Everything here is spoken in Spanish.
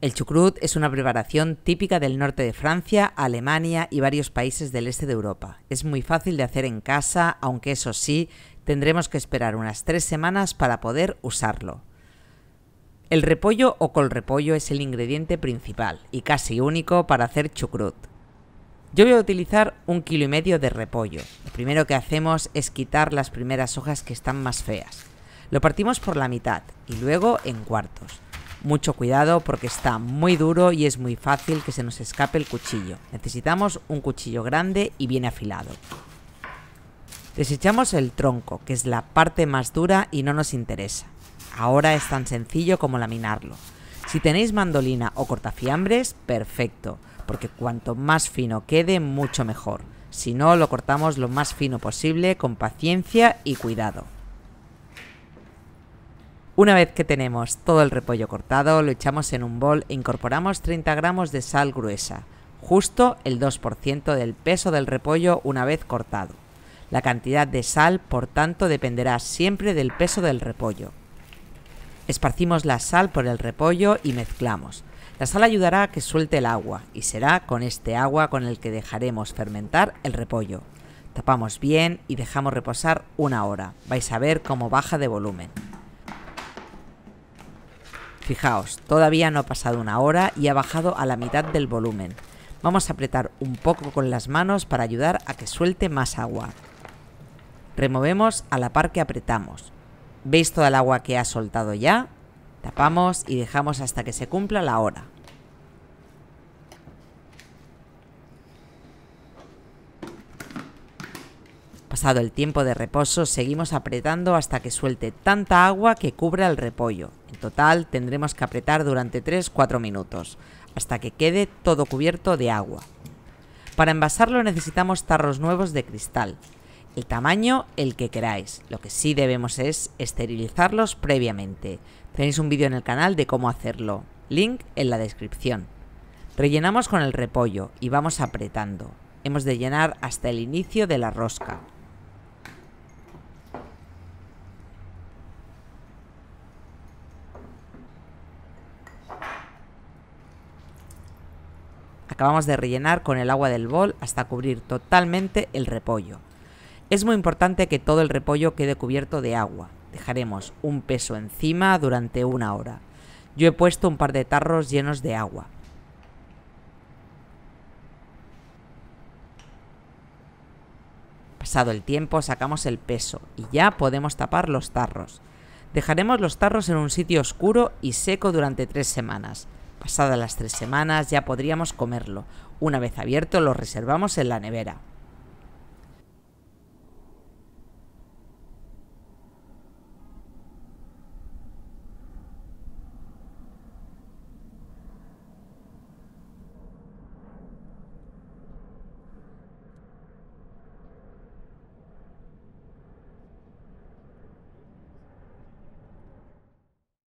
El chucrut es una preparación típica del norte de Francia, Alemania y varios países del este de Europa. Es muy fácil de hacer en casa, aunque eso sí, tendremos que esperar unas tres semanas para poder usarlo. El repollo o col repollo es el ingrediente principal y casi único para hacer chucrut. Yo voy a utilizar un kilo y medio de repollo. Lo primero que hacemos es quitar las primeras hojas que están más feas. Lo partimos por la mitad y luego en cuartos. Mucho cuidado porque está muy duro y es muy fácil que se nos escape el cuchillo. Necesitamos un cuchillo grande y bien afilado. Desechamos el tronco, que es la parte más dura y no nos interesa. Ahora es tan sencillo como laminarlo. Si tenéis mandolina o cortafiambres, perfecto, porque cuanto más fino quede, mucho mejor. Si no, lo cortamos lo más fino posible con paciencia y cuidado. Una vez que tenemos todo el repollo cortado, lo echamos en un bol e incorporamos 30 gramos de sal gruesa, justo el 2% del peso del repollo una vez cortado. La cantidad de sal, por tanto, dependerá siempre del peso del repollo. Esparcimos la sal por el repollo y mezclamos. La sal ayudará a que suelte el agua y será con este agua con el que dejaremos fermentar el repollo. Tapamos bien y dejamos reposar una hora. Vais a ver cómo baja de volumen. Fijaos, todavía no ha pasado una hora y ha bajado a la mitad del volumen. Vamos a apretar un poco con las manos para ayudar a que suelte más agua. Removemos a la par que apretamos. ¿Veis toda el agua que ha soltado ya? Tapamos y dejamos hasta que se cumpla la hora. Pasado el tiempo de reposo, seguimos apretando hasta que suelte tanta agua que cubra el repollo. En total, tendremos que apretar durante 3-4 minutos, hasta que quede todo cubierto de agua. Para envasarlo necesitamos tarros nuevos de cristal. El tamaño, el que queráis. Lo que sí debemos es esterilizarlos previamente. Tenéis un vídeo en el canal de cómo hacerlo. Link en la descripción. Rellenamos con el repollo y vamos apretando. Hemos de llenar hasta el inicio de la rosca. acabamos de rellenar con el agua del bol hasta cubrir totalmente el repollo. Es muy importante que todo el repollo quede cubierto de agua. Dejaremos un peso encima durante una hora. Yo he puesto un par de tarros llenos de agua. Pasado el tiempo sacamos el peso y ya podemos tapar los tarros. Dejaremos los tarros en un sitio oscuro y seco durante tres semanas. Pasadas las tres semanas ya podríamos comerlo. Una vez abierto lo reservamos en la nevera.